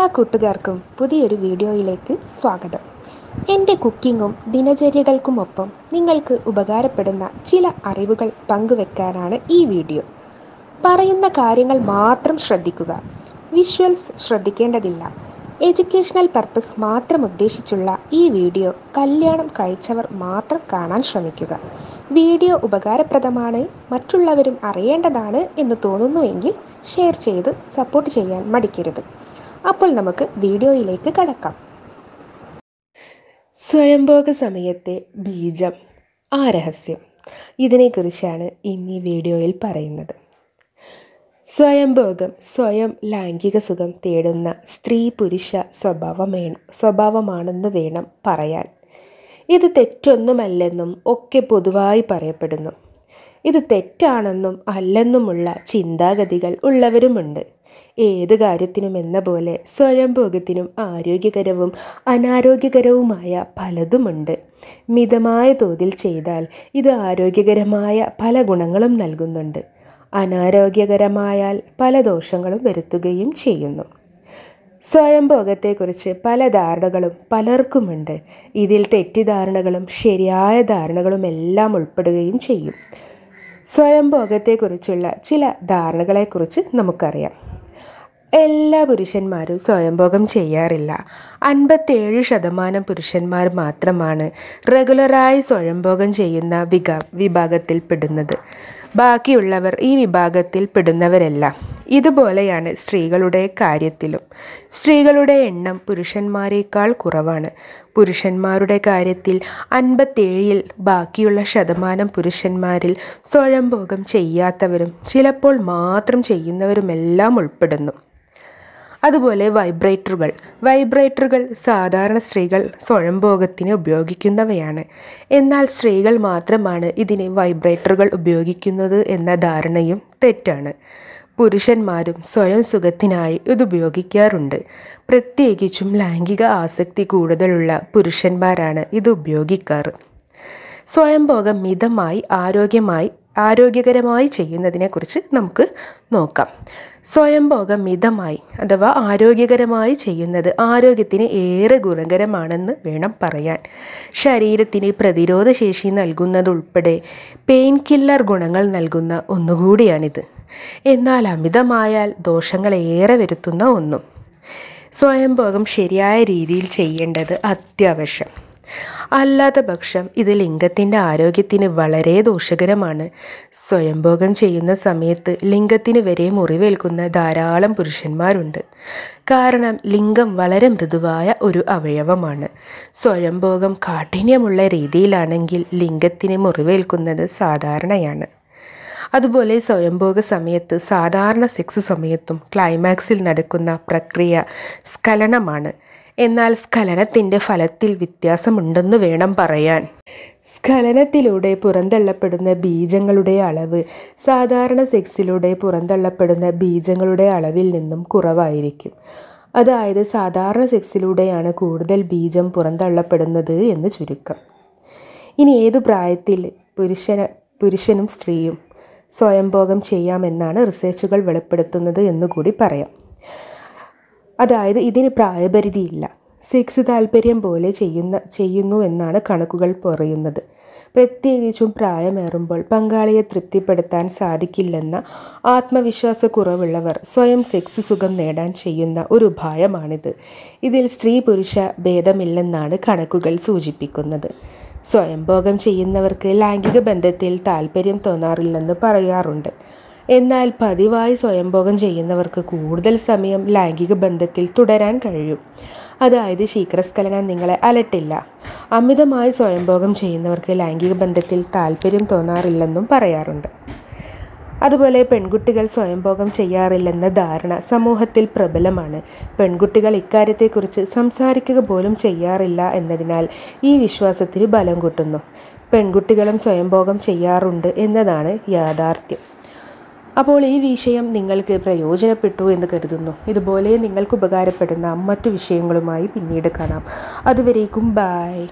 എല്ലാ കൂട്ടുകാർക്കും പുതിയൊരു വീഡിയോയിലേക്ക് സ്വാഗതം എൻ്റെ കുക്കിങ്ങും ദിനചര്യകൾക്കുമൊപ്പം നിങ്ങൾക്ക് ഉപകാരപ്പെടുന്ന ചില അറിവുകൾ പങ്കുവെക്കാനാണ് ഈ വീഡിയോ പറയുന്ന കാര്യങ്ങൾ മാത്രം ശ്രദ്ധിക്കുക വിഷ്വൽസ് ശ്രദ്ധിക്കേണ്ടതില്ല എഡ്യൂക്കേഷണൽ പർപ്പസ് മാത്രം ഉദ്ദേശിച്ചുള്ള ഈ വീഡിയോ കല്യാണം കഴിച്ചവർ മാത്രം കാണാൻ ശ്രമിക്കുക വീഡിയോ ഉപകാരപ്രദമാണ് മറ്റുള്ളവരും അറിയേണ്ടതാണ് എന്ന് തോന്നുന്നുവെങ്കിൽ ഷെയർ ചെയ്ത് സപ്പോർട്ട് ചെയ്യാൻ മടിക്കരുത് അപ്പോൾ നമുക്ക് വീഡിയോയിലേക്ക് കടക്കാം സ്വയംഭോഗ സമയത്തെ ബീജം ആ രഹസ്യം ഇതിനെക്കുറിച്ചാണ് ഇന്ന് ഈ വീഡിയോയിൽ പറയുന്നത് സ്വയംഭോഗം സ്വയം ലൈംഗിക സുഖം തേടുന്ന സ്ത്രീ പുരുഷ സ്വഭാവമേ സ്വഭാവമാണെന്ന് വേണം പറയാൻ ഇത് തെറ്റൊന്നുമല്ലെന്നും ഒക്കെ പൊതുവായി പറയപ്പെടുന്നു ഇത് തെറ്റാണെന്നും അല്ലെന്നുമുള്ള ചിന്താഗതികൾ ഉള്ളവരുമുണ്ട് ഏത് കാര്യത്തിനും എന്ന പോലെ സ്വയംഭോഗത്തിനും ആരോഗ്യകരവും അനാരോഗ്യകരവുമായ പലതുമുണ്ട് മിതമായ തോതിൽ ചെയ്താൽ ഇത് ആരോഗ്യകരമായ പല ഗുണങ്ങളും നൽകുന്നുണ്ട് അനാരോഗ്യകരമായാൽ പല ദോഷങ്ങളും വരുത്തുകയും ചെയ്യുന്നു സ്വയംഭോഗത്തെക്കുറിച്ച് പല ധാരണകളും പലർക്കുമുണ്ട് ഇതിൽ തെറ്റിദ്ധാരണകളും ശരിയായ ധാരണകളും എല്ലാം ഉൾപ്പെടുകയും ചെയ്യും സ്വയംഭോഗത്തെക്കുറിച്ചുള്ള ചില ധാരണകളെക്കുറിച്ച് നമുക്കറിയാം എല്ലാ പുരുഷന്മാരും സ്വയംഭോഗം ചെയ്യാറില്ല അൻപത്തേഴ് ശതമാനം പുരുഷന്മാർ മാത്രമാണ് റെഗുലറായി സ്വയംഭോഗം ചെയ്യുന്ന വിക വിഭാഗത്തിൽ പെടുന്നത് ബാക്കിയുള്ളവർ ഈ വിഭാഗത്തിൽ പെടുന്നവരല്ല ഇതുപോലെയാണ് സ്ത്രീകളുടെ കാര്യത്തിലും സ്ത്രീകളുടെ എണ്ണം പുരുഷന്മാരെക്കാൾ കുറവാണ് പുരുഷന്മാരുടെ കാര്യത്തിൽ അൻപത്തേഴിൽ ബാക്കിയുള്ള ശതമാനം പുരുഷന്മാരിൽ സ്വയംഭോഗം ചെയ്യാത്തവരും ചിലപ്പോൾ മാത്രം ചെയ്യുന്നവരുമെല്ലാം ഉൾപ്പെടുന്നു അതുപോലെ വൈബ്രേറ്ററുകൾ വൈബ്രേറ്ററുകൾ സാധാരണ സ്ത്രീകൾ സ്വയംഭോഗത്തിന് ഉപയോഗിക്കുന്നവയാണ് എന്നാൽ സ്ത്രീകൾ മാത്രമാണ് ഇതിന് വൈബ്രേറ്ററുകൾ ഉപയോഗിക്കുന്നത് എന്ന ധാരണയും തെറ്റാണ് പുരുഷന്മാരും സ്വയം സുഖത്തിനായി ഇത് ഉപയോഗിക്കാറുണ്ട് പ്രത്യേകിച്ചും ലൈംഗിക ആസക്തി കൂടുതലുള്ള പുരുഷന്മാരാണ് ഇത് ഉപയോഗിക്കാറ് സ്വയംഭോഗം മിതമായി ആരോഗ്യമായി ആരോഗ്യകരമായി ചെയ്യുന്നതിനെക്കുറിച്ച് നമുക്ക് നോക്കാം സ്വയംഭോഗം മിതമായി അഥവാ ആരോഗ്യകരമായി ചെയ്യുന്നത് ആരോഗ്യത്തിന് ഏറെ ഗുണകരമാണെന്ന് വേണം പറയാൻ ശരീരത്തിന് പ്രതിരോധശേഷി നൽകുന്നതുൾപ്പെടെ പെയിൻ കില്ലർ ഗുണങ്ങൾ നൽകുന്ന ഒന്നുകൂടിയാണിത് എന്നാൽ അമിതമായാൽ ദോഷങ്ങൾ ഏറെ വരുത്തുന്ന ഒന്നും സ്വയംഭോഗം ശരിയായ രീതിയിൽ ചെയ്യേണ്ടത് അത്യാവശ്യം അല്ലാത്ത പക്ഷം ഇത് ലിംഗത്തിൻ്റെ ആരോഗ്യത്തിന് വളരെ ദോഷകരമാണ് സ്വയംഭോഗം ചെയ്യുന്ന സമയത്ത് ലിംഗത്തിന് വരെ മുറിവേൽക്കുന്ന ധാരാളം പുരുഷന്മാരുണ്ട് കാരണം ലിംഗം വളരെ മൃദുവായ ഒരു അവയവമാണ് സ്വയംഭോഗം കാഠിന്യമുള്ള രീതിയിലാണെങ്കിൽ ലിംഗത്തിന് മുറിവേൽക്കുന്നത് സാധാരണയാണ് അതുപോലെ സ്വയംഭോഗ സമയത്ത് സാധാരണ സെക്സ് സമയത്തും ക്ലൈമാക്സിൽ നടക്കുന്ന പ്രക്രിയ സ്ഖലനമാണ് എന്നാൽ സ്ഖലനത്തിൻ്റെ ഫലത്തിൽ വ്യത്യാസമുണ്ടെന്ന് വേണം പറയാൻ സ്ഖലനത്തിലൂടെ പുറന്തള്ളപ്പെടുന്ന ബീജങ്ങളുടെ അളവ് സാധാരണ സെക്സിലൂടെ പുറന്തള്ളപ്പെടുന്ന ബീജങ്ങളുടെ അളവിൽ നിന്നും കുറവായിരിക്കും അതായത് സാധാരണ സെക്സിലൂടെയാണ് കൂടുതൽ ബീജം പുറന്തള്ളപ്പെടുന്നത് എന്ന് ചുരുക്കം ഇനി ഏതു പ്രായത്തിൽ പുരുഷന പുരുഷനും സ്ത്രീയും സ്വയംഭോഗം ചെയ്യാമെന്നാണ് റിസർച്ചുകൾ വെളിപ്പെടുത്തുന്നത് എന്നുകൂടി പറയാം അതായത് ഇതിന് പ്രായപരിധിയില്ല സെക്സ് താല്പര്യം പോലെ ചെയ്യുന്ന ചെയ്യുന്നു എന്നാണ് കണക്കുകൾ പറയുന്നത് പ്രത്യേകിച്ചും പ്രായമേറുമ്പോൾ പങ്കാളിയെ തൃപ്തിപ്പെടുത്താൻ സാധിക്കില്ലെന്ന ആത്മവിശ്വാസക്കുറവുള്ളവർ സ്വയം സെക്സ് സുഖം നേടാൻ ചെയ്യുന്ന ഒരു ഉപായമാണിത് ഇതിൽ സ്ത്രീ പുരുഷ ഭേദമില്ലെന്നാണ് കണക്കുകൾ സൂചിപ്പിക്കുന്നത് സ്വയംഭോഗം ചെയ്യുന്നവർക്ക് ലൈംഗിക ബന്ധത്തിൽ താല്പര്യം തോന്നാറില്ലെന്ന് പറയാറുണ്ട് എന്നാൽ പതിവായി സ്വയംഭോഗം ചെയ്യുന്നവർക്ക് കൂടുതൽ സമയം ലൈംഗിക ബന്ധത്തിൽ തുടരാൻ കഴിയും അതായത് ശീക്രസ്ഖലനം നിങ്ങളെ അലട്ടില്ല അമിതമായി സ്വയംഭോഗം ചെയ്യുന്നവർക്ക് ലൈംഗിക ബന്ധത്തിൽ താല്പര്യം തോന്നാറില്ലെന്നും പറയാറുണ്ട് അതുപോലെ പെൺകുട്ടികൾ സ്വയംഭോഗം ചെയ്യാറില്ലെന്ന ധാരണ സമൂഹത്തിൽ പ്രബലമാണ് പെൺകുട്ടികൾ ഇക്കാര്യത്തെക്കുറിച്ച് സംസാരിക്കുക പോലും ചെയ്യാറില്ല എന്നതിനാൽ ഈ വിശ്വാസത്തിന് ബലം കൂട്ടുന്നു പെൺകുട്ടികളും സ്വയംഭോഗം ചെയ്യാറുണ്ട് എന്നതാണ് യാഥാർത്ഥ്യം അപ്പോൾ ഈ വിഷയം നിങ്ങൾക്ക് പ്രയോജനപ്പെട്ടു എന്ന് കരുതുന്നു ഇതുപോലെ നിങ്ങൾക്ക് ഉപകാരപ്പെടുന്ന മറ്റു വിഷയങ്ങളുമായി പിന്നീട് കാണാം അതുവരേക്കും ബായ്